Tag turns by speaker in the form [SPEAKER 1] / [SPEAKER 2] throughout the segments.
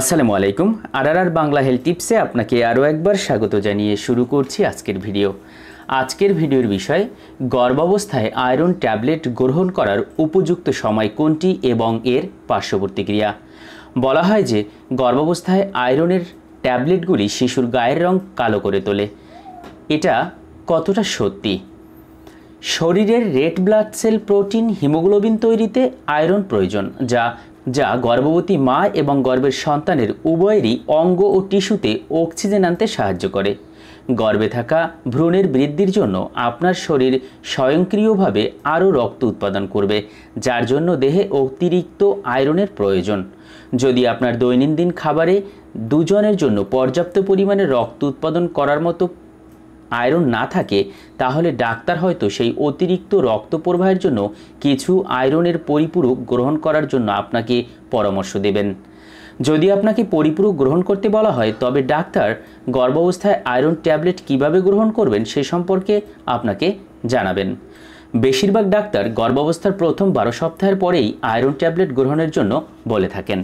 [SPEAKER 1] আসসালামু আলাইকুম আর বাংলা হেলথ টিপসে আপনাকে আরও একবার স্বাগত জানিয়ে শুরু করছি আজকের ভিডিও আজকের ভিডিওর বিষয় গর্ভাবস্থায় আয়রন ট্যাবলেট গ্রহণ করার উপযুক্ত সময় কোনটি এবং এর ক্রিয়া বলা হয় যে গর্ভাবস্থায় আয়রনের ট্যাবলেটগুলি শিশুর গায়ের রং কালো করে তোলে এটা কতটা সত্যি শরীরের red blood cell protein haemoglobin তৈরিতে আয়রন প্রয়োজন যা যা গর্ভবতী মা এবং গর্ভের সন্তানের উভয়েরই অঙ্গ ও টিস্যুতে অক্সিজেন আনতে সাহায্য করে গর্ভে থাকা ভ্রূণের বৃদ্ধির জন্য আপনার শরীর স্বয়ংক্রিয়ভাবে আরও রক্ত উৎপাদন করবে যার জন্য দেহে অতিরিক্ত আয়রনের প্রয়োজন যদি আপনার দৈনন্দিন খাবারে দুজনের জন্য পর্যাপ্ত পরিমাণে রক্ত উৎপাদন করার মতো আয়রন না থাকে তাহলে ডাক্তার হয়তো সেই অতিরিক্ত রক্ত প্রবাহের জন্য কিছু আয়রনের পরিপূরক গ্রহণ করার জন্য আপনাকে পরামর্শ দেবেন যদি আপনাকে পরিপূরক গ্রহণ করতে বলা হয় তবে ডাক্তার গর্ভাবস্থায় আয়রন ট্যাবলেট কিভাবে গ্রহণ করবেন সে সম্পর্কে আপনাকে জানাবেন বেশিরভাগ ডাক্তার গর্ভাবস্থার প্রথম বারো সপ্তাহের পরেই আয়রন ট্যাবলেট গ্রহণের জন্য বলে থাকেন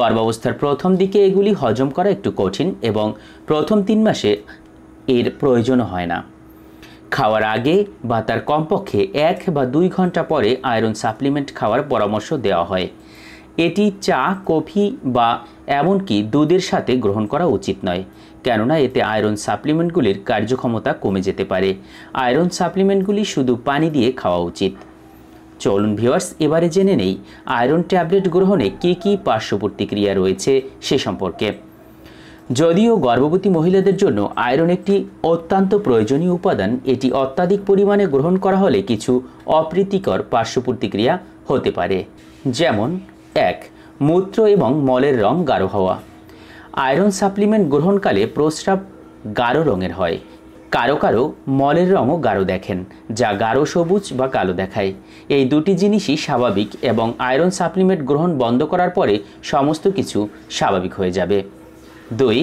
[SPEAKER 1] গর্ভাবস্থার প্রথম দিকে এগুলি হজম করা একটু কঠিন এবং প্রথম তিন মাসে এর প্রয়োজন হয় না খাওয়ার আগে বা তার কমপক্ষে এক বা দুই ঘন্টা পরে আয়রন সাপ্লিমেন্ট খাওয়ার পরামর্শ দেওয়া হয় এটি চা কফি বা এমনকি দুধের সাথে গ্রহণ করা উচিত নয় কেননা এতে আয়রন সাপ্লিমেন্টগুলির কার্যক্ষমতা কমে যেতে পারে আয়রন সাপ্লিমেন্টগুলি শুধু পানি দিয়ে খাওয়া উচিত চলুন ভিওয়ার্স এবারে জেনে নেই আয়রন ট্যাবলেট গ্রহণে কী কী পার্শ্ববর্তী ক্রিয়া রয়েছে সে সম্পর্কে যদিও গর্ভবতী মহিলাদের জন্য আয়রন একটি অত্যন্ত প্রয়োজনীয় উপাদান এটি অত্যাধিক পরিমাণে গ্রহণ করা হলে কিছু অপ্রীতিকর পার্শ্ব প্রতিক্রিয়া হতে পারে যেমন এক মূত্র এবং মলের রং গাঢ় হওয়া আয়রন সাপ্লিমেন্ট গ্রহণকালে প্রস্রাব গাঢ় রঙের হয় কারো কারো মলের রঙও গাঢ় দেখেন যা গাঢ় সবুজ বা কালো দেখায় এই দুটি জিনিসই স্বাভাবিক এবং আয়রন সাপ্লিমেন্ট গ্রহণ বন্ধ করার পরে সমস্ত কিছু স্বাভাবিক হয়ে যাবে দুই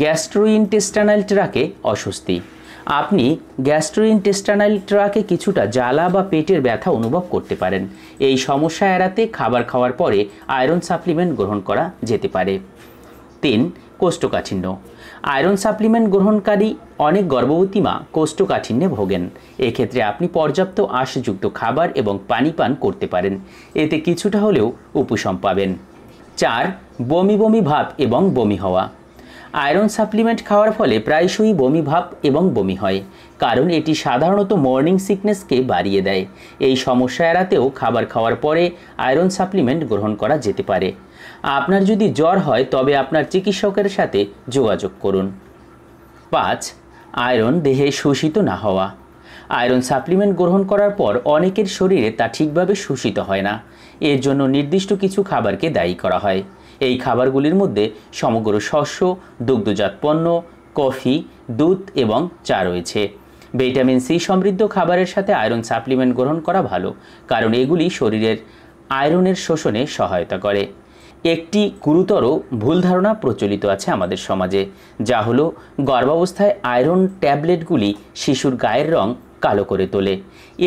[SPEAKER 1] গ্যাস্ট্রোইনটেস্টানাল ট্রাকে অস্বস্তি আপনি গ্যাস্ট্রোইনটেস্টানাল ট্রাকে কিছুটা জ্বালা বা পেটের ব্যথা অনুভব করতে পারেন এই সমস্যা এড়াতে খাবার খাওয়ার পরে আয়রন সাপ্লিমেন্ট গ্রহণ করা যেতে পারে তিন কোষ্ঠকাঠিন্য আয়রন সাপ্লিমেন্ট গ্রহণকারী অনেক গর্ভবতী মা কোষ্ঠকাঠিন্যে ভোগেন এক্ষেত্রে আপনি পর্যাপ্ত আশযুক্ত খাবার এবং পানি পান করতে পারেন এতে কিছুটা হলেও উপশম পাবেন চার বমি বমি ভাব এবং বমি হওয়া আয়রন সাপ্লিমেন্ট খাওয়ার ফলে প্রায়শই বমি ভাব এবং বমি হয় কারণ এটি সাধারণত মর্নিং সিকনেসকে বাড়িয়ে দেয় এই সমস্যা এড়াতেও খাবার খাওয়ার পরে আয়রন সাপ্লিমেন্ট গ্রহণ করা যেতে পারে আপনার যদি জ্বর হয় তবে আপনার চিকিৎসকের সাথে যোগাযোগ করুন পাঁচ আয়রন দেহে শোষিত না হওয়া আয়রন সাপ্লিমেন্ট গ্রহণ করার পর অনেকের শরীরে তা ঠিকভাবে শোষিত হয় না এর জন্য নির্দিষ্ট কিছু খাবারকে দায়ী করা হয় এই খাবারগুলির মধ্যে সমগ্র শস্য দুগ্ধজাত পণ্য কফি দুধ এবং চা রয়েছে ভিটামিন সি সমৃদ্ধ খাবারের সাথে আয়রন সাপ্লিমেন্ট গ্রহণ করা ভালো কারণ এগুলি শরীরের আয়রনের শোষণে সহায়তা করে একটি গুরুতর ভুল ধারণা প্রচলিত আছে আমাদের সমাজে যা হলো গর্ভাবস্থায় আয়রন ট্যাবলেটগুলি শিশুর গায়ের রং কালো করে তোলে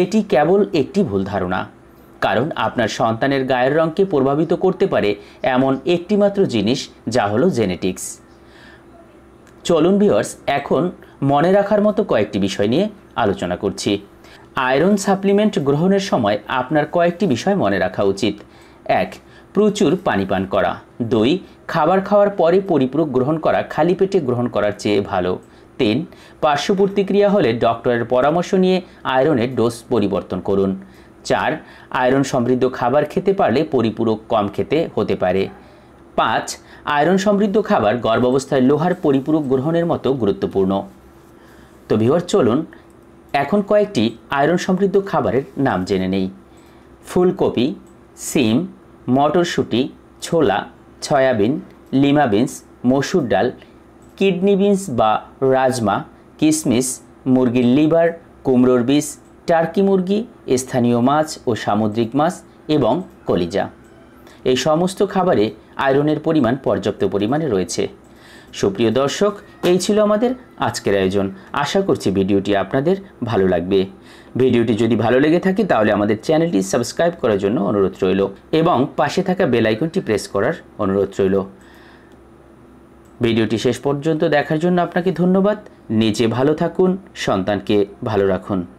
[SPEAKER 1] এটি কেবল একটি ভুল ধারণা কারণ আপনার সন্তানের গায়ের রঙকে প্রভাবিত করতে পারে এমন একটিমাত্র জিনিস যা হলো জেনেটিক্স চলুন ভিওর্স এখন মনে রাখার মতো কয়েকটি বিষয় নিয়ে আলোচনা করছি আয়রন সাপ্লিমেন্ট গ্রহণের সময় আপনার কয়েকটি বিষয় মনে রাখা উচিত এক প্রচুর পানি পান করা দুই খাবার খাওয়ার পরে পরিপূরক গ্রহণ করা খালি পেটে গ্রহণ করার চেয়ে ভালো তিন পার্শ্ব হলে ডক্টরের পরামর্শ নিয়ে আয়রনের ডোজ পরিবর্তন করুন চার আয়রন সমৃদ্ধ খাবার খেতে পারলে পরিপূরক কম খেতে হতে পারে পাঁচ আয়রন সমৃদ্ধ খাবার গর্ভাবস্থায় লোহার পরিপূরক গ্রহণের মতো গুরুত্বপূর্ণ তো ভিওর চলুন এখন কয়েকটি আয়রন সমৃদ্ধ খাবারের নাম জেনে নেই ফুলকপি সিম মটরশুঁটি ছোলা সয়াবিন লিমা বিনস মসুর ডাল কিডনি বিনস বা রাজমা কিসমিস মুরগির লিভার কুমড়োর বীজ টার্কি মুরগি স্থানীয় মাছ ও সামুদ্রিক মাছ এবং কলিজা এই সমস্ত খাবারে আয়রনের পরিমাণ পর্যাপ্ত পরিমাণে রয়েছে সুপ্রিয় দর্শক এই ছিল আমাদের আজকের আয়োজন আশা করছি ভিডিওটি আপনাদের ভালো লাগবে ভিডিওটি যদি ভালো লেগে থাকে তাহলে আমাদের চ্যানেলটি সাবস্ক্রাইব করার জন্য অনুরোধ রইল এবং পাশে থাকা বেল আইকনটি প্রেস করার অনুরোধ রইল ভিডিওটি শেষ পর্যন্ত দেখার জন্য আপনাকে ধন্যবাদ নিজে ভালো থাকুন সন্তানকে ভালো রাখুন